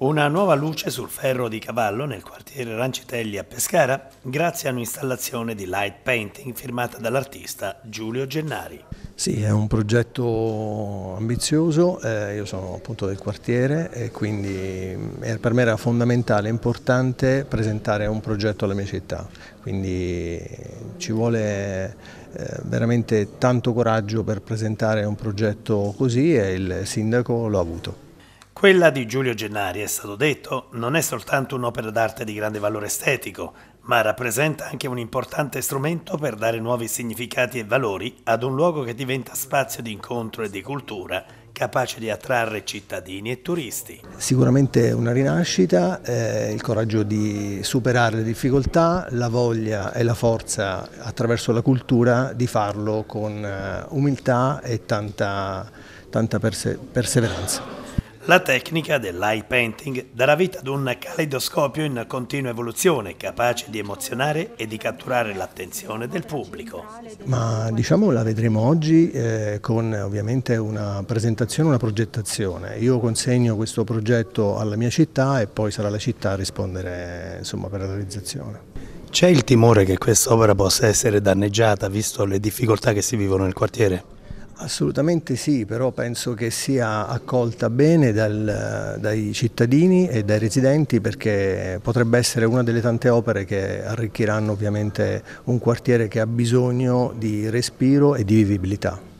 Una nuova luce sul ferro di cavallo nel quartiere Rancitelli a Pescara grazie a un'installazione di light painting firmata dall'artista Giulio Gennari. Sì, è un progetto ambizioso, eh, io sono appunto del quartiere e quindi mm, per me era fondamentale, e importante presentare un progetto alla mia città, quindi mm, ci vuole eh, veramente tanto coraggio per presentare un progetto così e il sindaco l'ha avuto. Quella di Giulio Gennari, è stato detto, non è soltanto un'opera d'arte di grande valore estetico, ma rappresenta anche un importante strumento per dare nuovi significati e valori ad un luogo che diventa spazio di incontro e di cultura capace di attrarre cittadini e turisti. Sicuramente una rinascita, eh, il coraggio di superare le difficoltà, la voglia e la forza attraverso la cultura di farlo con eh, umiltà e tanta, tanta perse perseveranza. La tecnica dell'eye painting darà vita ad un caleidoscopio in continua evoluzione, capace di emozionare e di catturare l'attenzione del pubblico. Ma diciamo la vedremo oggi eh, con ovviamente una presentazione, una progettazione. Io consegno questo progetto alla mia città e poi sarà la città a rispondere insomma, per la realizzazione. C'è il timore che quest'opera possa essere danneggiata visto le difficoltà che si vivono nel quartiere? Assolutamente sì, però penso che sia accolta bene dal, dai cittadini e dai residenti perché potrebbe essere una delle tante opere che arricchiranno ovviamente un quartiere che ha bisogno di respiro e di vivibilità.